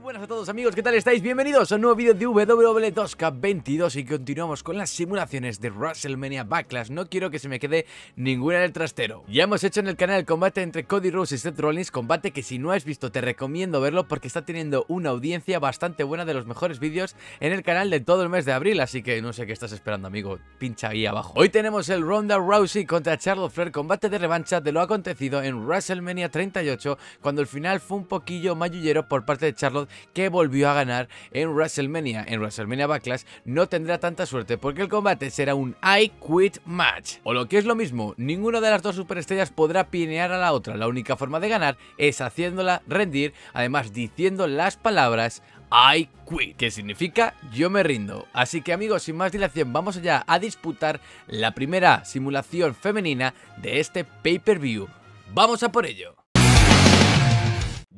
buenas a todos amigos, ¿qué tal estáis? Bienvenidos a un nuevo vídeo de W2K22 y continuamos con las simulaciones de WrestleMania Backlash No quiero que se me quede ninguna en el trastero Ya hemos hecho en el canal el combate entre Cody Rose y Seth Rollins Combate que si no has visto te recomiendo verlo porque está teniendo una audiencia bastante buena de los mejores vídeos en el canal de todo el mes de abril Así que no sé qué estás esperando amigo, pincha ahí abajo Hoy tenemos el Ronda Rousey contra Charlotte Flair Combate de revancha de lo acontecido en WrestleMania 38 Cuando el final fue un poquillo mayullero por parte de Charlotte que volvió a ganar en WrestleMania. En WrestleMania Backlash no tendrá tanta suerte porque el combate será un I Quit Match. O lo que es lo mismo, ninguna de las dos superestrellas podrá pinear a la otra. La única forma de ganar es haciéndola rendir, además diciendo las palabras I quit, que significa yo me rindo. Así que amigos, sin más dilación, vamos allá a disputar la primera simulación femenina de este pay-per-view. ¡Vamos a por ello!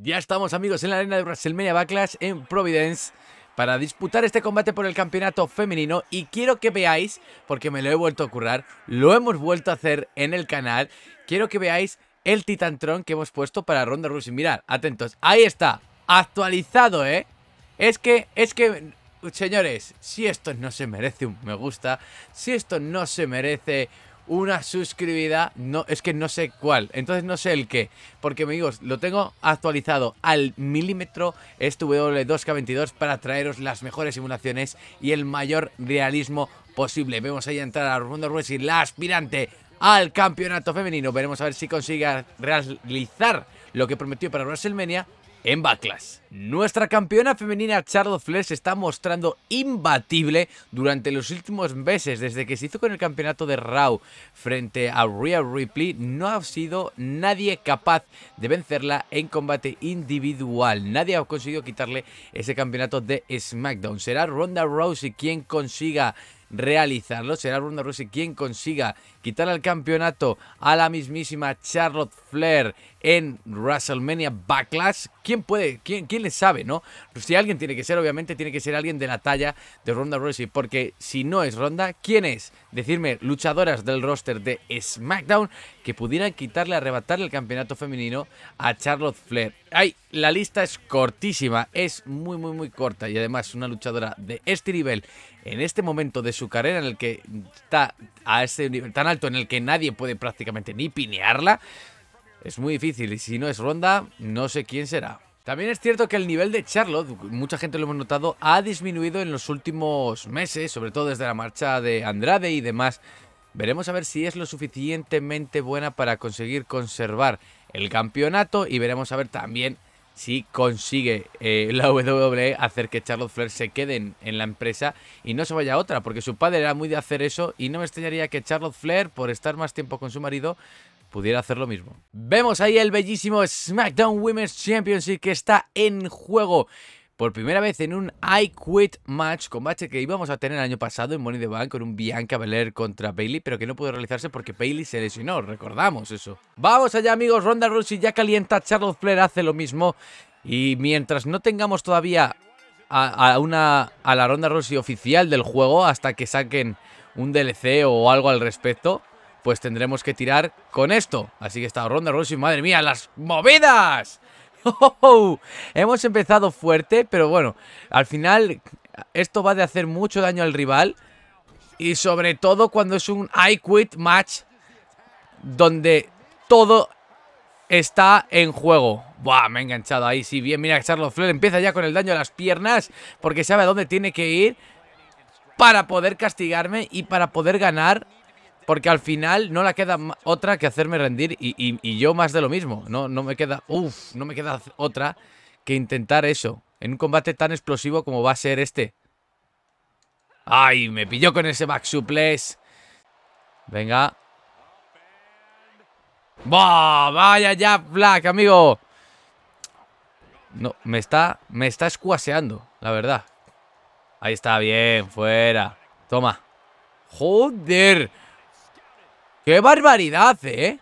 Ya estamos amigos en la arena de Media Backlash en Providence para disputar este combate por el campeonato femenino y quiero que veáis, porque me lo he vuelto a currar, lo hemos vuelto a hacer en el canal, quiero que veáis el titantrón que hemos puesto para Ronda Rousey. Mirad, atentos, ahí está, actualizado, ¿eh? Es que, es que, señores, si esto no se merece un me gusta, si esto no se merece una suscribida, no, es que no sé cuál, entonces no sé el qué, porque amigos, lo tengo actualizado al milímetro w 2 k 22 para traeros las mejores simulaciones y el mayor realismo posible. Vemos ahí entrar a Rumundo Ruiz y la aspirante al campeonato femenino. Veremos a ver si consigue realizar lo que prometió para WrestleMania en Backlash. Nuestra campeona femenina Charlotte Flair se está mostrando imbatible durante los últimos meses. Desde que se hizo con el campeonato de Raw frente a Rhea Ripley, no ha sido nadie capaz de vencerla en combate individual. Nadie ha conseguido quitarle ese campeonato de SmackDown. Será Ronda Rousey quien consiga realizarlo. Será Ronda Rousey quien consiga quitar el campeonato a la mismísima Charlotte Flair en WrestleMania Backlash. ¿Quién puede, quién, quién le sabe, no? Si alguien tiene que ser, obviamente, tiene que ser alguien de la talla de Ronda Rousey. Porque si no es Ronda, ¿quién es? Decirme, luchadoras del roster de SmackDown que pudieran quitarle, arrebatarle el campeonato femenino a Charlotte Flair. Ay, la lista es cortísima, es muy, muy, muy corta. Y además, una luchadora de este nivel, en este momento de su carrera, en el que está a ese nivel tan alto, en el que nadie puede prácticamente ni pinearla, es muy difícil y si no es Ronda, no sé quién será. También es cierto que el nivel de Charlotte, mucha gente lo hemos notado, ha disminuido en los últimos meses, sobre todo desde la marcha de Andrade y demás. Veremos a ver si es lo suficientemente buena para conseguir conservar el campeonato y veremos a ver también si consigue eh, la WWE hacer que Charlotte Flair se quede en, la empresa y no se vaya a otra, porque su padre era muy de hacer eso y no me extrañaría que Charlotte Flair, por estar más tiempo con su marido, pudiera hacer lo mismo. Vemos ahí el bellísimo SmackDown Women's Championship que está en juego por primera vez en un I Quit Match, combate que íbamos a tener el año pasado en Money the Bank con un Bianca Belair contra Bailey, pero que no pudo realizarse porque Bailey se lesionó, recordamos eso. Vamos allá amigos, Ronda Rousey ya calienta, Charlotte Flair hace lo mismo y mientras no tengamos todavía a, una, a la Ronda Rousey oficial del juego hasta que saquen un DLC o algo al respecto, pues tendremos que tirar con esto. Así que esta ronda y madre mía, las movidas. ¡Oh, oh, oh! Hemos empezado fuerte, pero bueno, al final esto va de hacer mucho daño al rival. Y sobre todo cuando es un I quit match donde todo está en juego. Buah, me he enganchado ahí, sí, bien. Mira que Charlotte Flair empieza ya con el daño a las piernas porque sabe a dónde tiene que ir para poder castigarme y para poder ganar porque al final no la queda otra que hacerme rendir y, yo más de lo mismo. No, no me queda, no me queda otra que intentar eso. En un combate tan explosivo como va a ser este. ¡Ay! Me pilló con ese back suplex. Venga. ¡Vaya ya, Black, amigo! No, me está, me está escuaseando, la verdad. Ahí está, bien, fuera. Toma. ¡Joder! ¡Qué barbaridad, eh!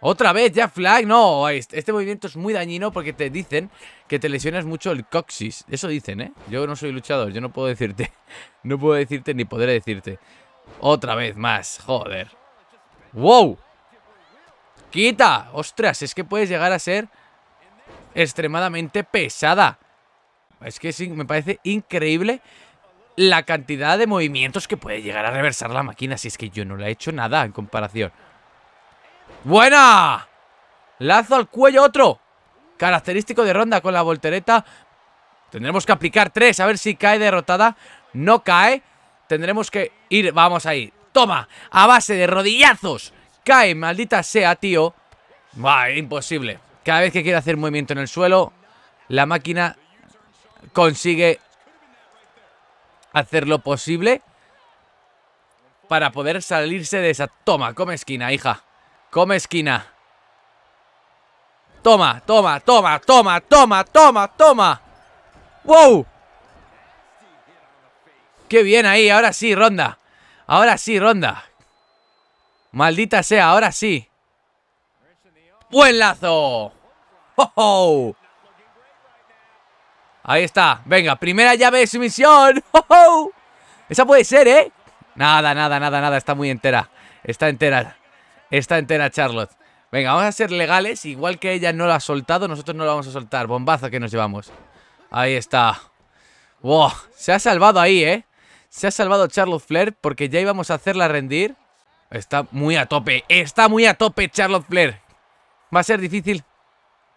Otra vez, ya flag, no, este, este movimiento es muy dañino porque te dicen que te lesionas mucho el coxis. Eso dicen, ¿eh? Yo no soy luchador, yo no puedo decirte. No puedo decirte ni podré decirte. Otra vez más, joder. ¡Wow! ¡Quita! ¡Ostras! Es que puedes llegar a ser extremadamente pesada. Es que sí, me parece increíble la cantidad de movimientos que puede llegar a reversar la máquina. Si es que yo no le he hecho nada en comparación. ¡Buena! Lazo al cuello otro. Característico de ronda con la voltereta. Tendremos que aplicar tres. A ver si cae derrotada. No cae. Tendremos que ir. Vamos ahí. Toma. A base de rodillazos. Cae. Maldita sea, tío. imposible. Cada vez que quiere hacer movimiento en el suelo, la máquina consigue hacer lo posible para poder salirse de esa. Toma, come esquina, hija. Come esquina. Toma, toma, toma, toma, toma, toma, toma. ¡Wow! ¡Qué bien ahí! Ahora sí, ronda. Ahora sí, ronda. Maldita sea, ahora sí. ¡Buen lazo! ¡Oh! oh! Ahí está. Venga, primera llave de su misión. ¡Oh, oh! Esa puede ser, ¿eh? Nada, nada, nada, nada. Está muy entera. Está entera. Está entera Charlotte. Venga, vamos a ser legales. Igual que ella no la ha soltado, nosotros no la vamos a soltar. Bombazo que nos llevamos. Ahí está. ¡Wow! Se ha salvado ahí, ¿eh? Se ha salvado Charlotte Flair porque ya íbamos a hacerla rendir. Está muy a tope. Está muy a tope Charlotte Flair. Va a ser difícil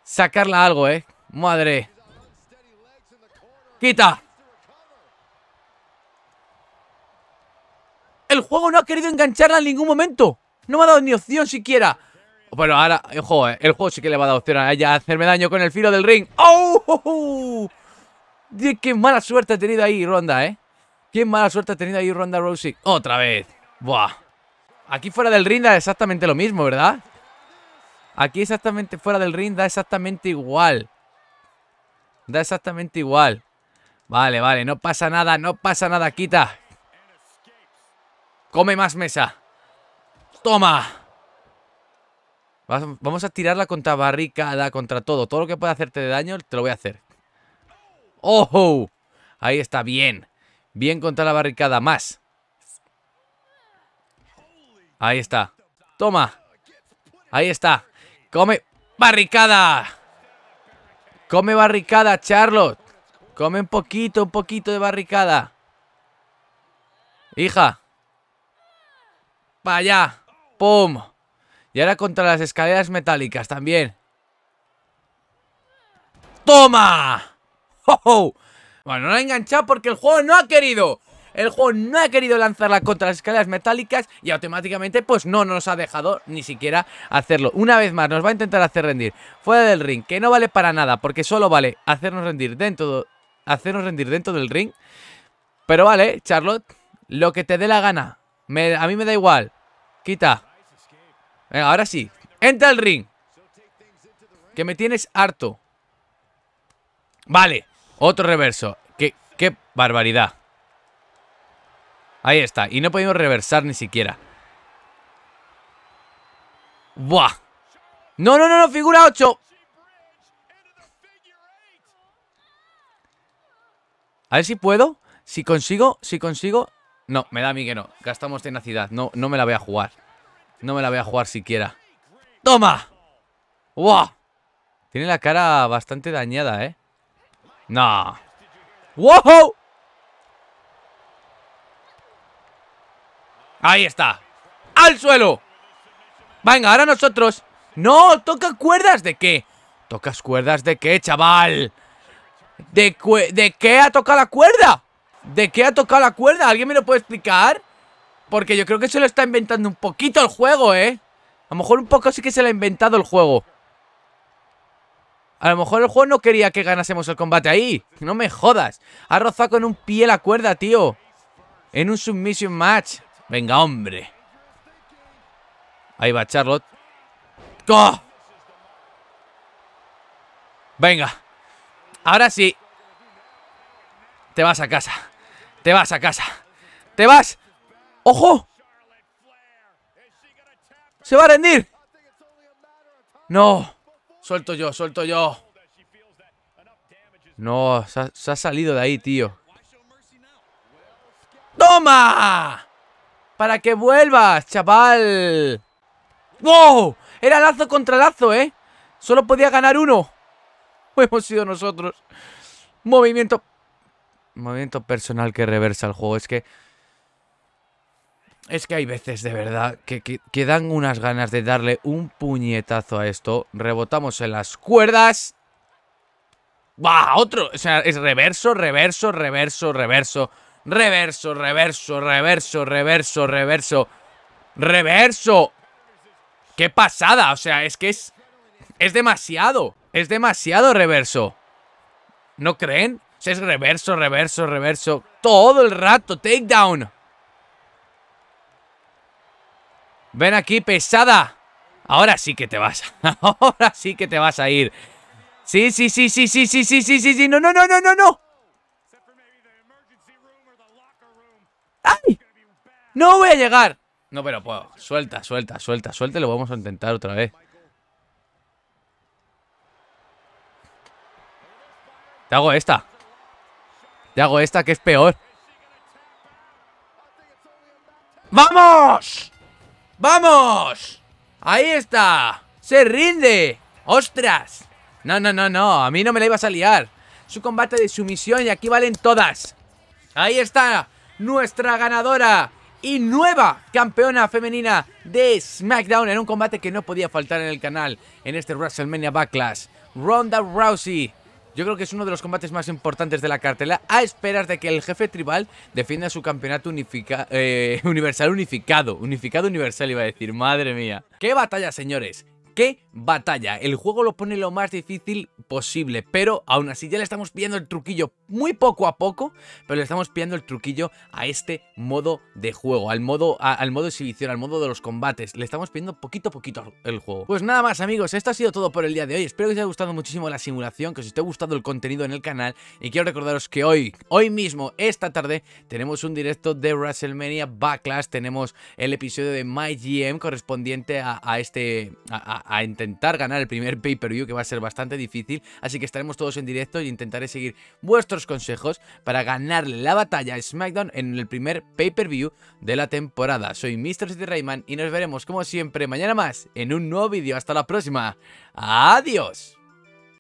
sacarla algo, ¿eh? Madre. Quita. El juego no ha querido engancharla en ningún momento. No me ha dado ni opción siquiera. Bueno, ahora, ojo, eh, el juego sí que le va a dar opción a ella a hacerme daño con el filo del ring. ¡Oh! oh, qué mala suerte ha tenido ahí Ronda, eh! ¡Qué mala suerte ha tenido ahí Ronda Rousey! ¡Otra vez! ¡Buah! Aquí fuera del ring da exactamente lo mismo, ¿verdad? Aquí exactamente fuera del ring da exactamente igual. Da exactamente igual. Vale, vale, no pasa nada, no pasa nada, quita. Come más mesa. Toma. Vamos a tirarla contra barricada, contra todo. Todo lo que pueda hacerte de daño, te lo voy a hacer. ¡Ojo! Ahí está, bien. Bien contra la barricada, más. Ahí está. Toma. Ahí está. Come barricada. Come barricada, Charlotte. Come un poquito, un poquito de barricada. Hija. Para allá. ¡Pum! Y ahora contra las escaleras metálicas también. ¡Toma! ¡Oh, Bueno, no la enganchado porque el juego no ha querido. El juego no ha querido lanzarla contra las escaleras metálicas y automáticamente pues no nos ha dejado ni siquiera hacerlo. Una vez más nos va a intentar hacer rendir fuera del ring, que no vale para nada porque solo vale hacernos rendir dentro hacernos rendir dentro del ring. Pero vale, Charlotte, lo que te dé la gana. a mí me da igual. Quita. ahora sí. Entra al ring. Que me tienes harto. Vale. Otro reverso. Qué, qué barbaridad. Ahí está. Y no podemos reversar ni siquiera. ¡Buah! No, no, no, no. Figura 8. A ver si puedo. Si consigo, si consigo. No, me da a mí que no. Gastamos tenacidad. No, no me la voy a jugar. No me la voy a jugar siquiera. ¡Toma! ¡Wow! Tiene la cara bastante dañada, ¿eh? ¡No! ¡Wow! Ahí está. ¡Al suelo! Venga, ahora nosotros. ¡No! ¿Toca cuerdas de qué? ¿Tocas cuerdas de qué, chaval? ¿De, qué ha tocado la cuerda? ¿De qué ha tocado la cuerda? ¿Alguien me lo puede explicar? Porque yo creo que se lo está inventando un poquito el juego, ¿eh? A lo mejor un poco sí que se lo ha inventado el juego. A lo mejor el juego no quería que ganásemos el combate ahí. No me jodas. Ha rozado con un pie la cuerda, tío. En un submission match. Venga, hombre. Ahí va Charlotte. ¡Oh! Venga. Ahora sí. Te vas a casa. Te vas a casa. Te vas. ¡Ojo! ¡Se va a rendir! ¡No! Suelto yo, suelto yo. No, se ha, salido de ahí, tío. ¡Toma! Para que vuelvas, chaval. ¡Wow! Era lazo contra lazo, ¿eh? Solo podía ganar uno. hemos sido nosotros. Movimiento... Movimiento personal que reversa el juego. Es que... Es que hay veces de verdad que, dan unas ganas de darle un puñetazo a esto. Rebotamos en las cuerdas. ¡Bah! Otro. O sea, es reverso, reverso, reverso, reverso. Reverso, reverso, reverso, reverso, reverso. ¡Reverso! ¡Qué pasada! O sea, es que es... Es demasiado. Es demasiado reverso. ¿No creen? es reverso, reverso, reverso. Todo el rato. Takedown. Ven aquí, pesada. Ahora sí que te vas. Ahora sí que te vas a ir. Sí, sí, sí, sí, sí, sí, sí, sí, sí, sí. No, no, no, no, no, no. ¡Ay! No voy a llegar. No, pero puedo. Suelta, suelta, suelta, suelta. Lo vamos a intentar otra vez. Te hago esta. Te hago esta que es peor. ¡Vamos! ¡Vamos! ¡Ahí está! ¡Se rinde! ¡Ostras! No, no, no, no. A mí no me la iba a liar. Su combate de sumisión y aquí valen todas. Ahí está nuestra ganadora y nueva campeona femenina de SmackDown en un combate que no podía faltar en el canal en este WrestleMania Backlash. Ronda Rousey yo creo que es uno de los combates más importantes de la cartela a esperar de que el jefe tribal defienda su campeonato eh, universal unificado. Unificado universal iba a decir, madre mía. ¡Qué batalla, señores! ¡Qué batalla! El juego lo pone lo más difícil posible, pero aún así ya le estamos pidiendo el truquillo muy poco a poco, pero le estamos pidiendo el truquillo a este modo de juego, al modo, al modo exhibición, al modo de los combates, le estamos pidiendo poquito a poquito el juego. Pues nada más amigos, esto ha sido todo por el día de hoy, espero que os haya gustado muchísimo la simulación, que os esté gustado el contenido en el canal y quiero recordaros que hoy, hoy mismo, esta tarde, tenemos un directo de WrestleMania Backlash, tenemos el episodio de MyGM correspondiente a, este, a intentar ganar el primer pay-per-view que va a ser bastante difícil así. que estaremos todos en directo y intentaré seguir vuestros consejos para ganar la batalla a SmackDown en el primer pay-per-view de la temporada. Soy Mr. City Rayman y nos veremos como siempre mañana más en un nuevo vídeo. Hasta la próxima. Adiós.